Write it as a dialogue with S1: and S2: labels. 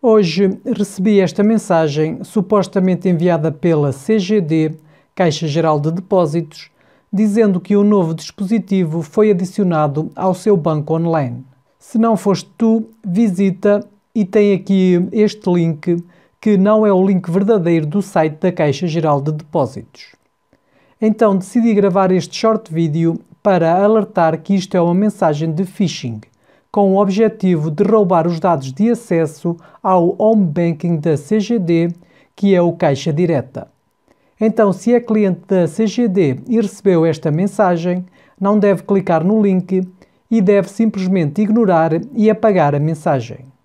S1: Hoje recebi esta mensagem, supostamente enviada pela CGD, Caixa Geral de Depósitos, dizendo que o um novo dispositivo foi adicionado ao seu banco online. Se não foste tu, visita e tem aqui este link, que não é o link verdadeiro do site da Caixa Geral de Depósitos. Então decidi gravar este short vídeo para alertar que isto é uma mensagem de phishing com o objetivo de roubar os dados de acesso ao home banking da CGD, que é o Caixa Direta. Então, se é cliente da CGD e recebeu esta mensagem, não deve clicar no link e deve simplesmente ignorar e apagar a mensagem.